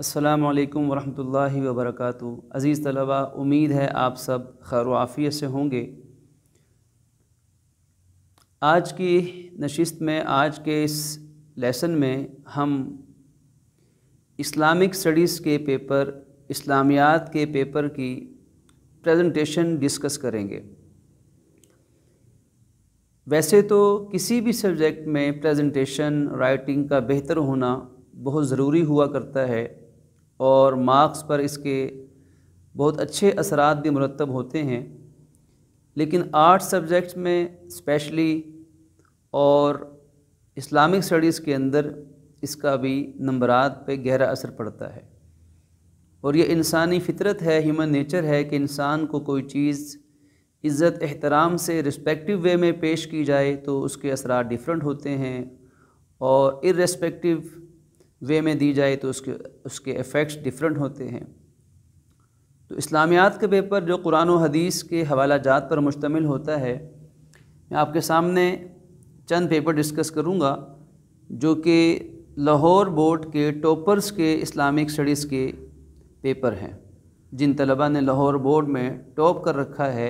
असलकम वरहमल वबरक अज़ीज़ तलबा उम्मीद है आप सब खैर आफ़ियत से होंगे आज की नशिस्त में आज के इस लेसन में हम इस्लामिक स्टडीज़ के पेपर इस्लामियात के पेपर की प्रेजेंटेशन डिस्कस करेंगे वैसे तो किसी भी सब्जेक्ट में प्रेजेंटेशन राइटिंग का बेहतर होना बहुत ज़रूरी हुआ करता है और मार्क्स पर इसके बहुत अच्छे असरात भी मरतब होते हैं लेकिन आर्ट्स सब्जेक्ट में स्पेशली और इस्लामिक स्टडीज़ के अंदर इसका भी नंबरात पे गहरा असर पड़ता है और ये इंसानी फितरत है ह्यूमन नेचर है कि इंसान को कोई चीज़ इज़्ज़त एहतराम से रिस्पेक्टिव वे में पेश की जाए तो उसके असरा डिफरेंट होते हैं और इरेस्पेक्टिव वे में दी जाए तो उसके उसके इफ़ेक्ट्स डिफरेंट होते हैं तो इस्लामियात के पेपर जो कुरान और हदीस के हवाला जात पर मुश्तमिल होता है मैं आपके सामने चंद पेपर डिस्कस करूँगा जो कि लाहौर बोर्ड के टॉपर्स के इस्लामिक स्टडीज़ के पेपर हैं जिन तलबा ने लाहौर बोर्ड में टॉप कर रखा है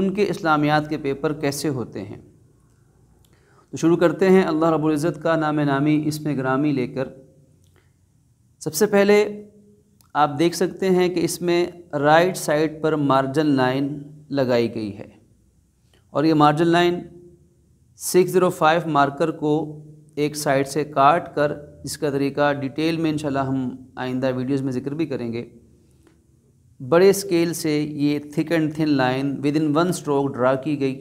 उनके इस्लामियात के पेपर कैसे होते हैं तो शुरू करते हैं अल्लाह रबुल्ज़त का नाम नामी इसमें ग्रामी लेकर सबसे पहले आप देख सकते हैं कि इसमें राइट साइड पर मार्जिन लाइन लगाई गई है और ये मार्जिन लाइन 605 मार्कर को एक साइड से काट कर इसका तरीका डिटेल में इंशाल्लाह हम आइंदा वीडियोस में ज़िक्र भी करेंगे बड़े स्केल से ये thick and thin line within one stroke draw की गई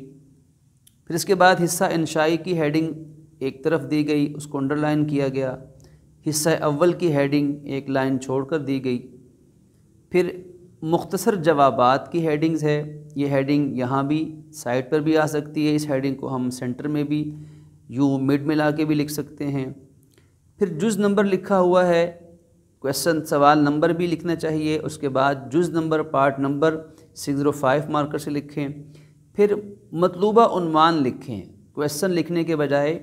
फिर इसके बाद हिस्सा इंशाई की हेडिंग एक तरफ दी गई उसको अंडरलाइन किया गया हिस्सा अव्वल की हेडिंग एक लाइन छोड़ कर दी गई फिर मुख्तसर जवाबात की हेडिंग्स है ये हेडिंग यहाँ भी साइड पर भी आ सकती है इस हेडिंग को हम सेंटर में भी यू मिड में ला के भी लिख सकते हैं फिर जुज़ नंबर लिखा हुआ है क्वेश्चन सवाल नंबर भी लिखना चाहिए उसके बाद जुज़ number part number six zero five marker से लिखें फिर मतलूबा उनवान लिखें क्वेश्चन लिखने के बजाय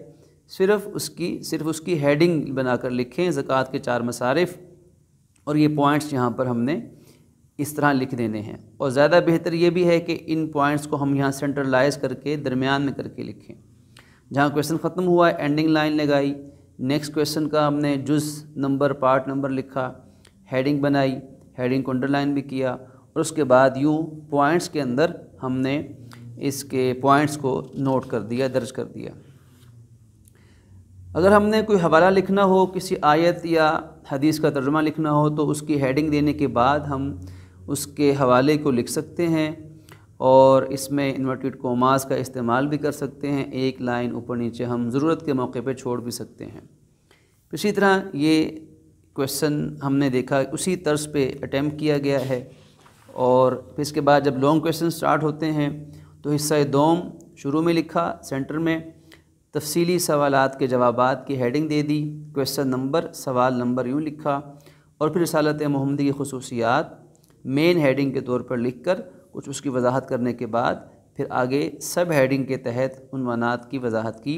सिर्फ उसकी सिर्फ उसकी हेडिंग बनाकर लिखें ज़क़़त के चार मसारफ़ और ये पॉइंट्स यहाँ पर हमने इस तरह लिख देने हैं और ज़्यादा बेहतर ये भी है कि इन पॉइंट्स को हम यहाँ सेंट्रलाइज करके दरमियान में करके लिखें जहाँ क्वेश्चन ख़त्म हुआ एंडिंग लाइन लगाई नेक्स्ट क्वेश्चन का हमने जुज नंबर पार्ट नंबर लिखा हेडिंग बनाई हेडिंग को अंडरलाइन भी किया और उसके बाद यूँ पॉइंट्स के अंदर हमने इसके पॉइंट्स को नोट कर दिया दर्ज कर दिया अगर हमने कोई हवाला लिखना हो किसी आयत या हदीस का तर्जमा लिखना हो तो उसकी हेडिंग देने के बाद हम उसके हवाले को लिख सकते हैं और इसमें इन्वर्टेड कोमास का इस्तेमाल भी कर सकते हैं एक लाइन ऊपर नीचे हम ज़रूरत के मौके पर छोड़ भी सकते हैं इसी तरह ये क्वेश्चन हमने देखा उसी तर्ज पे अटैम्प्ट किया गया है और फिर इसके बाद जब लॉन्ग क्वेश्चन स्टार्ट होते हैं तो हिस्सा दोम शुरू में लिखा सेंटर में तफसीली सवालत के जवाब की हेडिंग दे दी क्वेश्चन नंबर सवाल नंबर यूँ लिखा और फिर रसालत महमदी की खसूसियात मेन हेडिंग के तौर पर लिख कर कुछ उसकी वजाहत करने के बाद फिर आगे सब हेडिंग के तहत उनवानात की वजाहत की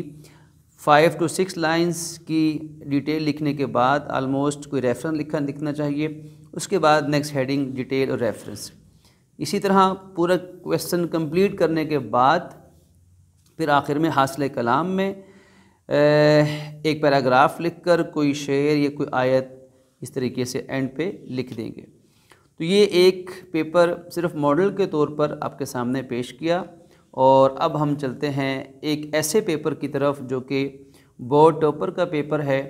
फ़ाइव टू सिक्स लाइन्स की डिटेल लिखने के बाद आलमोस्ट कोई रेफरेंस लिखा लिखना चाहिए उसके बाद नेक्स्ट हेडिंग डिटेल और रेफरेंस इसी तरह पूरा क्वेश्चन कंप्लीट करने के बाद फिर आखिर में हासिल कलाम में एक पैराग्राफ लिखकर कोई शेर या कोई आयत इस तरीके से एंड पे लिख देंगे तो ये एक पेपर सिर्फ मॉडल के तौर पर आपके सामने पेश किया और अब हम चलते हैं एक ऐसे पेपर की तरफ जो कि बोर्ड टॉपर का पेपर है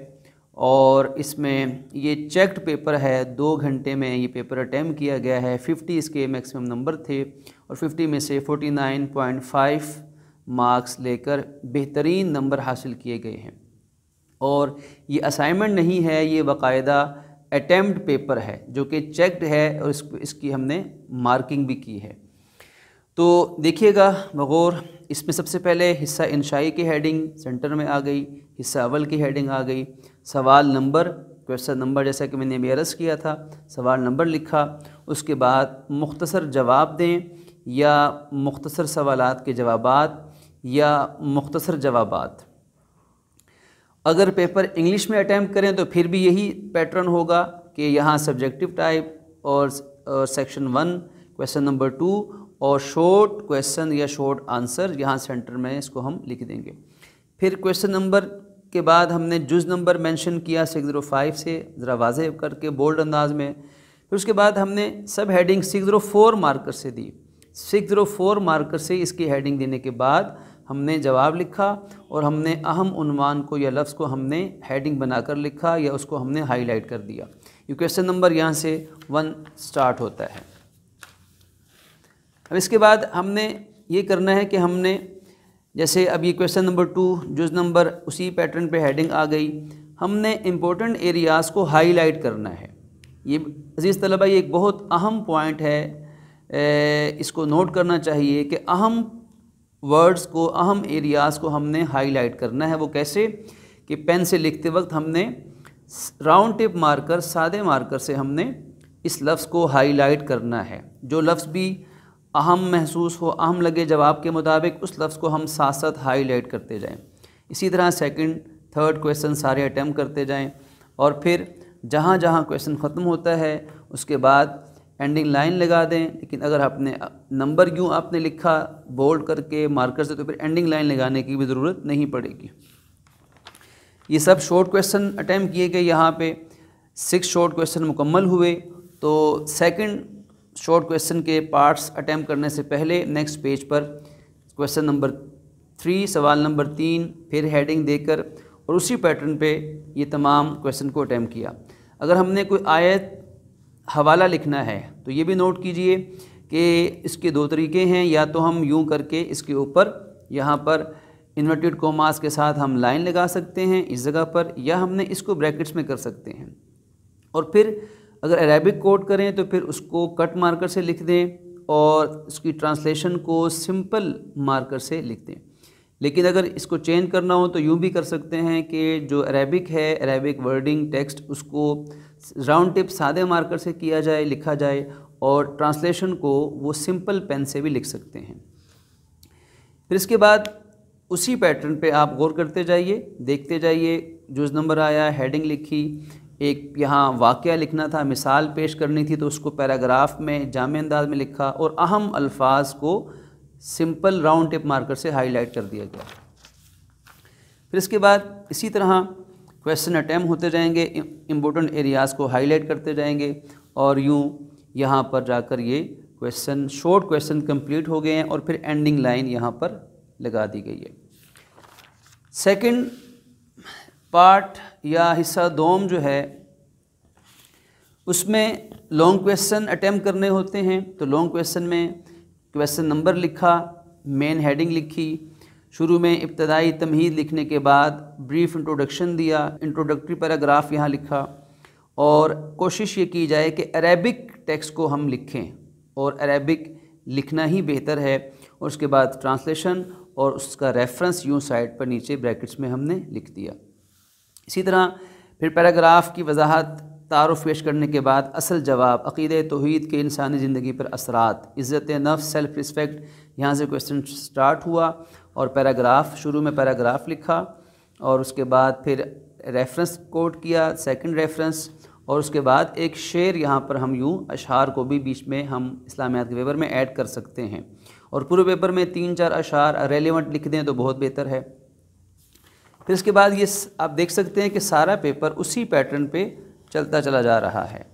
और इसमें ये चेक्ड पेपर है दो घंटे में ये पेपर अटैम्प किया गया है 50 इसके मैक्सिमम नंबर थे और 50 में से 49.5 मार्क्स लेकर बेहतरीन नंबर हासिल किए गए हैं और ये असाइनमेंट नहीं है ये बाकायदा अटैम्प्ट पेपर है जो कि चेकड है और इस, इसकी हमने मार्किंग भी की है तो देखिएगा बगौर इसमें सबसे पहले हिस्सा इंशाई की हेडिंग सेंटर में आ गई हिस्सा अवल की हेडिंग आ गई सवाल नंबर क्वेश्चन नंबर जैसा कि मैंने अभी किया था सवाल नंबर लिखा उसके बाद मुख्तसर जवाब दें या मुख्तसर सवालत के जवाब या मुख्तसर जवाब अगर पेपर इंग्लिश में अटैम्प्ट करें तो फिर भी यही पैटर्न होगा कि यहाँ सब्जेक्टिव टाइप और section one question number two और शॉर्ट क्वेश्चन या शॉर्ट आंसर यहाँ सेंटर में इसको हम लिख देंगे फिर क्वेश्चन नंबर के बाद हमने जुज नंबर मेंशन किया सिक्स ज़ीरो फ़ाइव से ज़रा वाजह करके बोल्ड अंदाज में फिर उसके बाद हमने सब heading six zero four marker से दी सिक्स ज़ीरो फ़ोर मार्कर से इसकी हेडिंग देने के बाद हमने जवाब लिखा और हमने अहम उनवान को या लफ्ज़ को हमने हेडिंग बनाकर लिखा या उसको हमने हाईलाइट कर दिया ये क्वेश्चन नंबर यहाँ से वन स्टार्ट होता है अब इसके बाद हमने ये करना है कि हमने जैसे अब ये क्वेश्चन नंबर टू जुज नंबर उसी पैटर्न पे हेडिंग आ गई हमने इम्पोर्टेंट एरियाज़ को हाईलाइट करना है ये अज़ीज़ तलबा ये एक बहुत अहम पॉइंट है ए, इसको नोट करना चाहिए कि अहम वर्ड्स को अहम एरियाज़ को हमने हाईलाइट करना है वो कैसे कि पेन से लिखते वक्त हमने राउंड टिप मार्कर सादे मार्कर से हमने इस लफ्ज़ को हाईलाइट करना है जो लफ्ज़ भी अहम महसूस हो अहम लगे जवाब के मुताबिक उस लफ्ज़ को हम साथ साथ हाईलाइट करते जाएं इसी तरह सेकंड, थर्ड क्वेश्चन सारे अटैम्प्ट करते जाएं और फिर जहाँ जहाँ क्वेश्चन ख़त्म होता है उसके बाद एंडिंग लाइन लगा दें लेकिन अगर आपने नंबर यूँ आपने लिखा बोल्ड करके मार्कर से तो फिर एंडिंग लाइन लगाने की भी ज़रूरत नहीं पड़ेगी ये सब शॉर्ट क्वेश्चन अटैम्प्ट किए गए यहाँ पे सिक्स शॉर्ट क्वेश्चन मुकम्मल हुए तो सेकंड शॉर्ट क्वेश्चन के पार्ट्स अटैम्प करने से पहले नेक्स्ट पेज पर क्वेश्चन नंबर थ्री सवाल नंबर तीन फिर हेडिंग देकर और उसी पैटर्न पे ये तमाम क्वेश्चन को अटैम्प्ट किया अगर हमने कोई आयत हवाला लिखना है तो ये भी नोट कीजिए कि इसके दो तरीके हैं या तो हम यूं करके इसके ऊपर यहाँ पर इन्वर्टेड कोमास के साथ हम लाइन लगा सकते हैं इस जगह पर या हमने इसको ब्रैकेट्स में कर सकते हैं और फिर अगर अरेबिक कोड करें तो फिर उसको कट मार्कर से लिख दें और उसकी ट्रांसलेशन को सिंपल मार्कर से लिख दें लेकिन अगर इसको चेंज करना हो तो यूँ भी कर सकते हैं कि जो अरेबिक है अरेबिक वर्डिंग टेक्स्ट उसको राउंड टिप सादे मार्कर से किया जाए लिखा जाए और ट्रांसलेशन को वो सिंपल पेन से भी लिख सकते हैं फिर इसके बाद उसी पैटर्न पे आप गौर करते जाइए देखते जाइए जूज नंबर आया हेडिंग लिखी एक यहाँ वाक्य लिखना था मिसाल पेश करनी थी तो उसको पैराग्राफ में जाम अंदाज में लिखा और अहम अल्फाज को सिंपल राउंड टिप मार्कर से हाईलाइट कर दिया गया फिर इसके बाद इसी तरह क्वेश्चन अटैम्प होते जाएंगे इम्पोर्टेंट एरियाज़ को हाईलाइट करते जाएंगे और यूँ यहाँ पर जाकर ये क्वेश्चन शॉर्ट क्वेश्चन कंप्लीट हो गए हैं और फिर एंडिंग लाइन यहाँ पर लगा दी गई है सेकंड पार्ट या हिस्सा दोम जो है उसमें लॉन्ग क्वेश्चन अटैम्प्ट करने होते हैं तो लॉन्ग क्वेश्चन में क्वेश्चन तो नंबर लिखा मेन हेडिंग लिखी शुरू में इब्तदाई तमहीद लिखने के बाद ब्रीफ इंट्रोडक्शन दिया इंट्रोडक्टरी पैराग्राफ यहाँ लिखा और कोशिश ये की जाए कि अरेबिक टेक्स्ट को हम लिखें और अरेबिक लिखना ही बेहतर है और उसके बाद ट्रांसलेशन और उसका रेफरेंस यूँ साइड पर नीचे ब्रैकेट्स में हमने लिख दिया इसी तरह फिर पैराग्राफ की वजाहत तारफ़ पेश करने के बाद असल जवाब अक़ीद तोहद के इंसानी ज़िंदगी पर असरात इज़्ज़त नफ़ सेल्फ़ रिस्पेक्ट यहाँ से क्वेश्चन स्टार्ट हुआ और पैराग्राफ शुरू में पैराग्राफ लिखा और उसके बाद फिर रेफरेंस कोट किया सेकंड रेफरेंस और उसके बाद एक शेर यहाँ पर हम यूँ अशार को भी बीच में हम इस्लामियात के पेपर में ऐड कर सकते हैं और पूरे पेपर में तीन चार अशार रेलिवेंट लिख दें तो बहुत बेहतर है फिर इसके बाद ये आप देख सकते हैं कि सारा पेपर उसी पैटर्न पे चलता चला जा रहा है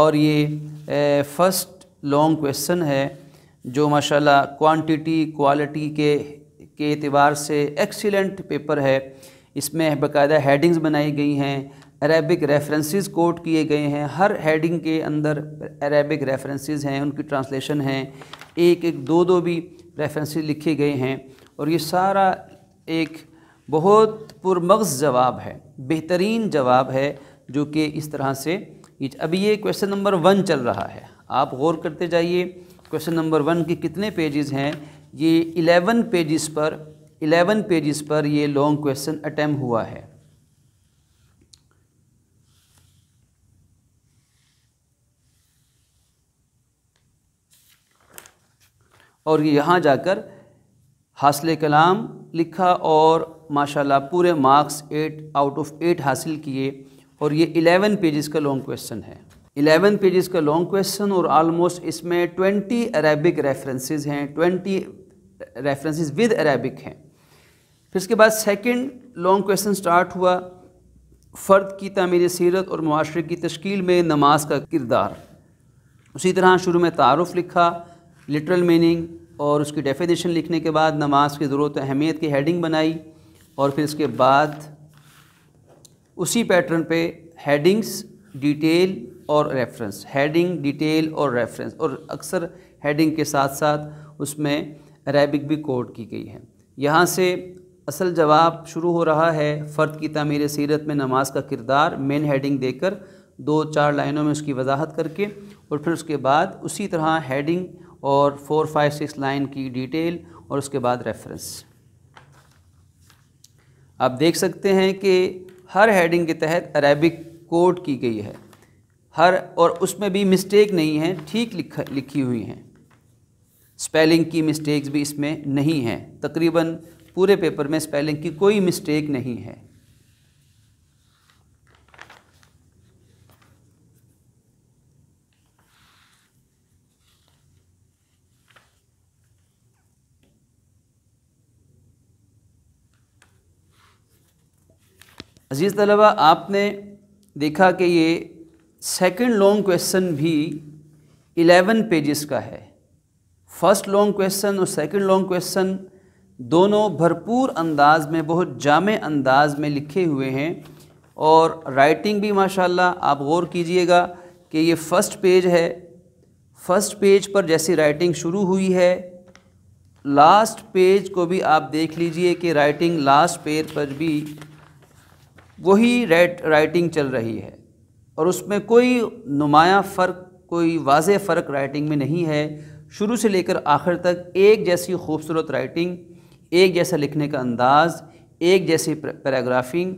और ये फ़र्स्ट लॉन्ग क्वेश्चन है जो माशाल्लाह क्वांटिटी क्वालिटी के के अतबार से एक्सीलेंट पेपर है इसमें बकायदा हेडिंग्स बनाई गई हैं अरेबिक रेफरेंसेस कोट किए गए हैं हर हेडिंग के अंदर अरेबिक रेफरेंसेस हैं उनकी ट्रांसलेशन हैं एक एक दो दो भी रेफरेंसेस लिखे गए हैं और ये सारा एक बहुत पुरमगज़ जवाब है बेहतरीन जवाब है जो कि इस तरह से अभी ये क्वेश्चन नंबर वन चल रहा है आप गौर करते जाइए क्वेश्चन नंबर वन के कितने पेजेस हैं ये इलेवन पेजेस पर इलेवन पेजेस पर ये लॉन्ग क्वेश्चन अटैम्प हुआ है और यहाँ जाकर हासिल कलाम लिखा और माशाल्लाह पूरे marks eight out of eight हासिल किए और ये 11 पेजेस का लॉन्ग क्वेश्चन है 11 पेजेस का लॉन्ग क्वेश्चन और आलमोस्ट इसमें 20 अरेबिक रेफरेंसेस हैं 20 रेफरेंसेस विद अरेबिक हैं फिर इसके बाद सेकंड लॉन्ग क्वेश्चन स्टार्ट हुआ फ़र्द की तमीर सीरत और माशरे की तश्कील में नमाज का किरदार उसी तरह शुरू में तारफ़ लिखा लिटरल मीनिंग और उसकी डेफिनेशन लिखने के बाद नमाज की ज़रूरत अहमियत की हेडिंग बनाई और फिर इसके बाद उसी पैटर्न पे हेडिंग्स डिटेल और रेफरेंस हेडिंग डिटेल और रेफरेंस और अक्सर हेडिंग के साथ साथ उसमें अरेबिक भी कोड की गई है यहाँ से असल जवाब शुरू हो रहा है फ़र्द की तमीर सीरत में नमाज का किरदार मेन हेडिंग देकर दो चार लाइनों में उसकी वजाहत करके और फिर उसके बाद उसी तरह हेडिंग और फोर फाइव सिक्स लाइन की डिटेल और उसके बाद रेफरेंस आप देख सकते हैं कि हर हेडिंग के तहत अरेबिक कोड की गई है हर और उसमें भी मिस्टेक नहीं है ठीक लिख लिखी हुई हैं स्पेलिंग की मिस्टेक्स भी इसमें नहीं हैं तकरीबन पूरे पेपर में स्पेलिंग की कोई मिस्टेक नहीं है अजीज़ तलबा आपने देखा कि ये सेकंड लॉन्ग क्वेश्चन भी एलेवन पेजेस का है फर्स्ट लॉन्ग क्वेश्चन और सेकंड लॉन्ग क्वेश्चन दोनों भरपूर अंदाज में बहुत जाम अंदाज में लिखे हुए हैं और राइटिंग भी माशाल्लाह आप गौर कीजिएगा कि ये फ़र्स्ट पेज है फ़र्स्ट पेज पर जैसी राइटिंग शुरू हुई है लास्ट पेज को भी आप देख लीजिए कि राइटिंग लास्ट पेज पर भी वही राइट राइटिंग चल रही है और उसमें कोई नुमाया फ़र्क कोई वाज फ़र्क राइटिंग में नहीं है शुरू से लेकर आखिर तक एक जैसी खूबसूरत राइटिंग एक जैसा लिखने का अंदाज़ एक जैसी पैराग्राफिंग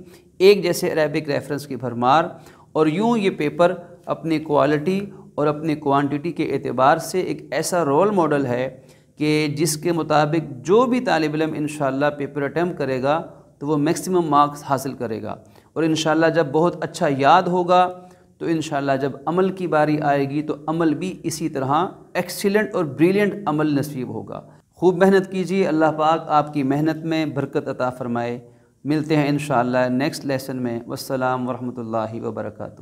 एक जैसे अरबिक रेफरेंस की भरमार और यूँ ये पेपर अपनी क्वालिटी और अपनी क्वांटिटी के अतबार से एक ऐसा रोल मॉडल है कि जिसके मुताबिक जो भी तालब इलम इन पेपर अटैम्प करेगा तो वो मैक्सिमम मार्क्स हासिल करेगा और इन जब बहुत अच्छा याद होगा तो इन जब अमल की बारी आएगी तो अमल भी इसी तरह एक्सीलेंट और ब्रिलियंट अमल नसीब होगा खूब मेहनत कीजिए अल्लाह पाक आपकी मेहनत में बरकत अता फ़रमाए मिलते हैं इन नेक्स्ट लेसन में वसलम वरहमल वर्का